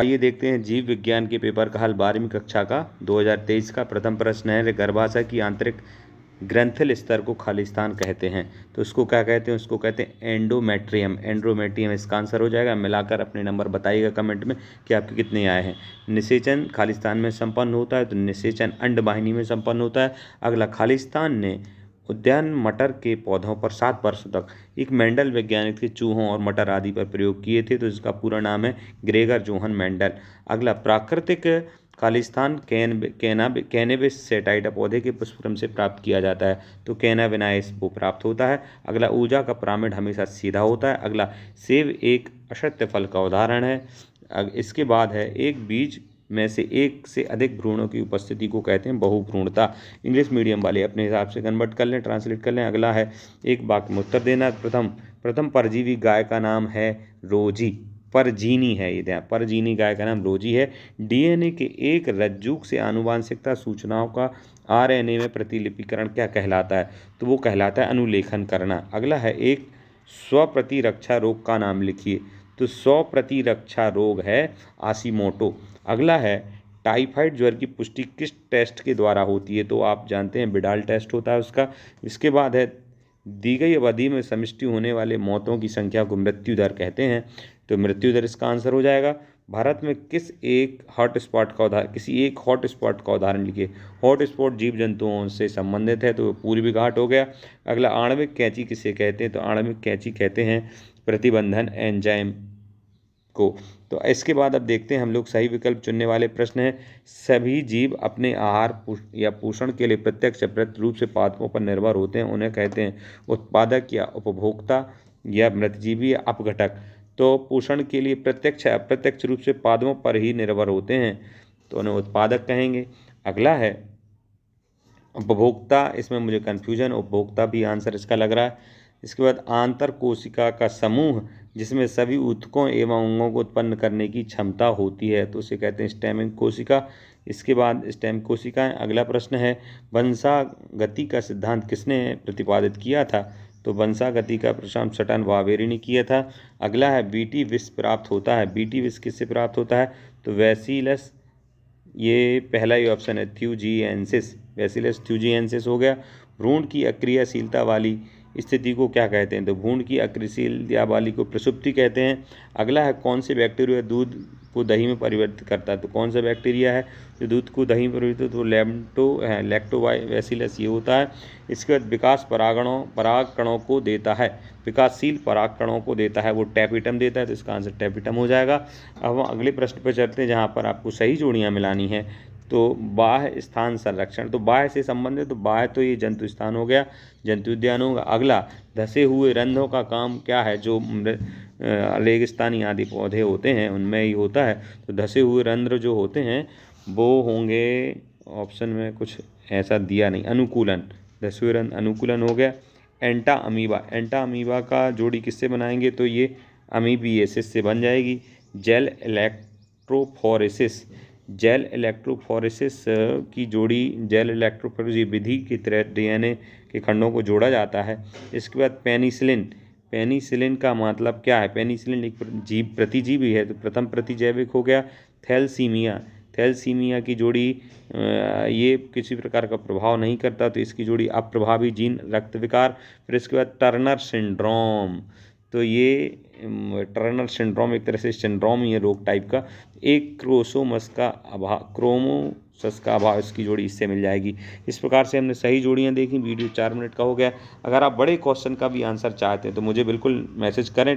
आइए देखते हैं जीव विज्ञान के पेपर का हाल बारहवीं कक्षा का 2023 का प्रथम प्रश्न है गर्भाशय की आंतरिक ग्रंथिल स्तर को खाली स्थान कहते हैं तो उसको क्या कहते हैं उसको कहते हैं एंडोमेट्रियम एंड्रोमेट्रियम इसका आंसर हो जाएगा मिलाकर अपने नंबर बताइएगा कमेंट में कि आपके कितने आए हैं निषेचन खालिस्तान में संपन्न होता है तो निषेचन अंडवाहिनी में संपन्न होता है अगला खालिस्तान ने उद्यान मटर के पौधों पर सात वर्षों तक एक मेंडल वैज्ञानिक थे चूहों और मटर आदि पर प्रयोग किए थे तो इसका पूरा नाम है ग्रेगर जोहन मेंडल अगला प्राकृतिक खालिस्तान कैन कैना कैनेबिस सेटाइट पौधे के पुष्पक्रम से प्राप्त किया जाता है तो कैनाविनाइस वो प्राप्त होता है अगला ऊर्जा का पिरामिड हमेशा सीधा होता है अगला सेब एक अशत्य फल का उदाहरण है इसके बाद है एक बीज में से एक से अधिक भ्रूणों की उपस्थिति को कहते हैं बहुभ्रूणता इंग्लिश मीडियम वाले अपने हिसाब से कन्वर्ट कर लें ट्रांसलेट कर लें अगला है एक बात में उत्तर देना प्रथम प्रथम परजीवी गाय का नाम है रोजी परजीनी है ये ध्यान परजीनी गाय का नाम रोजी है डीएनए के एक रज्जुक से आनुवांशिकता सूचनाओं का आरएनए में प्रतिलिपिकरण क्या कहलाता है तो वो कहलाता है अनुलेखन करना अगला है एक स्वप्रतिरक्षा रोग का नाम लिखिए तो सौ प्रतिरक्षा रोग है आसीमोटो अगला है टाइफाइड ज्वर की पुष्टि किस टेस्ट के द्वारा होती है तो आप जानते हैं बिडाल टेस्ट होता है उसका इसके बाद है दी गई अवधि में समिष्टि होने वाले मौतों की संख्या को मृत्यु दर कहते हैं तो मृत्यु दर इसका आंसर हो जाएगा भारत में किस एक हॉट स्पॉट का उदाहरण किसी एक हॉट स्पॉट का उदाहरण लिखिए हॉट स्पॉट जीव जंतुओं से संबंधित है तो पूर्वी घाट हो गया अगला आणविक कैंची किसे कहते हैं तो आणविक कैंची कहते हैं प्रतिबंधन एंजाइम को तो इसके बाद अब देखते हैं हम लोग सही विकल्प चुनने वाले प्रश्न हैं सभी जीव अपने आहार या पोषण के लिए प्रत्यक्ष अप्रत्य रूप से पादपों पर निर्भर होते हैं उन्हें कहते हैं उत्पादक या उपभोक्ता या मृतजीवी या अपघटक तो पोषण के लिए प्रत्यक्ष अप्रत्यक्ष रूप से पादपों पर ही निर्भर होते हैं तो उन्हें उत्पादक कहेंगे अगला है उपभोक्ता इसमें मुझे कन्फ्यूजन उपभोक्ता भी आंसर इसका लग रहा है इसके बाद आंतर कोशिका का समूह जिसमें सभी उत्कों एवं अंगों को उत्पन्न करने की क्षमता होती है तो उसे कहते हैं स्टेमिंग कोशिका इसके बाद स्टेम कोशिकाएँ अगला प्रश्न है वंशा गति का सिद्धांत किसने प्रतिपादित किया था तो वंशा गति का प्रशांत सटन वावेरी ने किया था अगला है बीटी विष प्राप्त होता है बीटी विष किससे प्राप्त होता है तो वैसीलस ये पहला ही ऑप्शन है एनसिस वैसीलस थ्यूजीएंसिस हो गया भ्रूण की अक्रियाशीलता वाली स्थिति को क्या कहते हैं तो भूण की अक्रिशील दियाबाली को प्रसुप्ति कहते हैं अगला है कौन से बैक्टीरिया दूध को दही में परिवर्तित करता है तो कौन सा बैक्टीरिया है जो दूध को दही में परिवर्तित तो लेमटो है ये होता है इसके बाद विकास परागणों परागकणों को देता है विकासशील परागकणों को देता है वो टैपिटम देता है तो इसका आंसर टैपिटम हो जाएगा अब हम अगले प्रश्न पर चलते हैं जहाँ पर आपको सही जोड़ियाँ मिलानी है तो बाह्य स्थान संरक्षण तो बाह्य से संबंधित तो बाह्य तो ये जंतु स्थान हो गया जंतु उद्यान होगा अगला धसे हुए रंधों का काम क्या है जो रेगिस्तानी आदि पौधे होते हैं उनमें ही होता है तो धसे हुए रंध्र जो होते हैं वो होंगे ऑप्शन में कुछ ऐसा दिया नहीं अनुकूलन धसे हुए रंध्र अनुकूलन हो गया एंटा अमीबा एंटा अमीबा का जोड़ी किससे बनाएंगे तो ये अमीबीएसिस से बन जाएगी जेल इलेक्ट्रोफोरेसिस जेल इलेक्ट्रोफोरेसिस की जोड़ी जेल इलेक्ट्रोफोरिस विधि के तहत डीएनए के खंडों को जोड़ा जाता है इसके बाद पेनिसिलिन पेनिसिलिन का मतलब क्या है पेनिसिलिन एक जीव प्रतिजीवी है तो प्रथम प्रतिजैविक हो गया थैलसीमिया थैलसीमिया की जोड़ी ये किसी प्रकार का प्रभाव नहीं करता तो इसकी जोड़ी अप्रभावी जीन रक्त विकार फिर इसके बाद टर्नर सिंड्रोम तो ये टर्नर सिंड्रोम एक तरह से सिंड्रोम ही है रोग टाइप का एक क्रोसोमस का अभाव क्रोमोसस का अभाव इसकी जोड़ी इससे मिल जाएगी इस प्रकार से हमने सही जोड़ियाँ देखी वीडियो चार मिनट का हो गया अगर आप बड़े क्वेश्चन का भी आंसर चाहते हैं तो मुझे बिल्कुल मैसेज करें